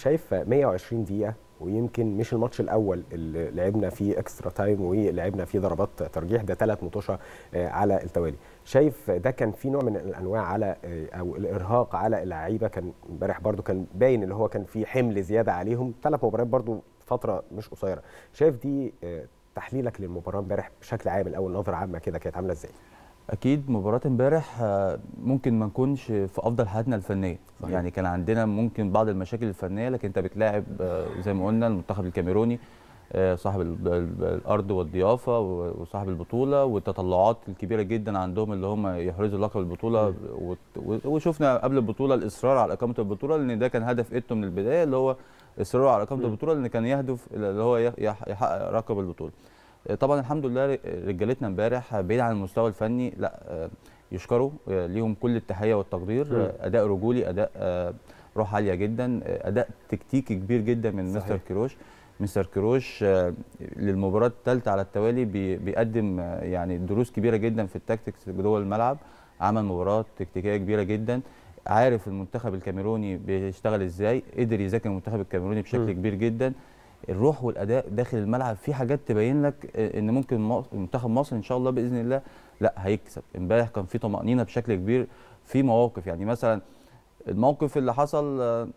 شايف 120 دقيقه ويمكن مش الماتش الاول اللي لعبنا فيه اكسترا تايم ولعبنا فيه ضربات ترجيح ده ثلاث مطوشه آه، على التوالي شايف ده كان في نوع من الانواع على آه، او الارهاق على اللعيبه كان امبارح برده كان باين اللي هو كان في حمل زياده عليهم ثلاث مباريات برده فتره مش قصيره شايف دي آه، تحليلك للمباراه امبارح بشكل عام الاول نظره عامه كده كانت عامله ازاي اكيد مباراه امبارح آه، ممكن ما نكونش في افضل حالاتنا الفنيه صحيح. يعني كان عندنا ممكن بعض المشاكل الفنيه لكن انت بتلاعب آه، زي ما قلنا المنتخب الكاميروني آه، صاحب الارض والضيافه وصاحب البطوله والتطلعات الكبيره جدا عندهم اللي هم يحرزوا لقب البطوله وشفنا قبل البطوله الاصرار على اقامه البطوله لان ده كان هدف ايتو من البدايه اللي هو اصراره على اقامه البطوله لان كان يهدف اللي هو يحقق لقب البطوله طبعا الحمد لله رجالتنا امبارح بعيد عن المستوى الفني لا آه، يشكروا آه، ليهم كل التحيه والتقدير آه، اداء رجولي اداء روح عاليه جدا اداء تكتيكي كبير جدا من صحيح. مستر كيروش مستر كيروش للمباراه الثالثه على التوالي بيقدم يعني دروس كبيره جدا في التكتيكس جوه الملعب عمل مباراه تكتيكيه كبيره جدا عارف المنتخب الكاميروني بيشتغل ازاي قدر يذاكر المنتخب الكاميروني بشكل م. كبير جدا الروح والاداء داخل الملعب في حاجات تبين لك آه، ان ممكن منتخب مصر ان شاء الله باذن الله لا هيكسب امبارح كان في طمانينه بشكل كبير في مواقف يعني مثلا الموقف اللي حصل آه،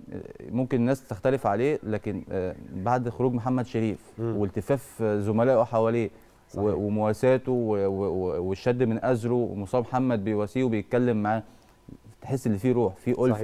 ممكن الناس تختلف عليه لكن آه، بعد خروج محمد شريف والتفاف زملائه حواليه ومواساته والشد من ازره ومصاب محمد بيواسيه وبيتكلم معاه تحس ان في روح في الفه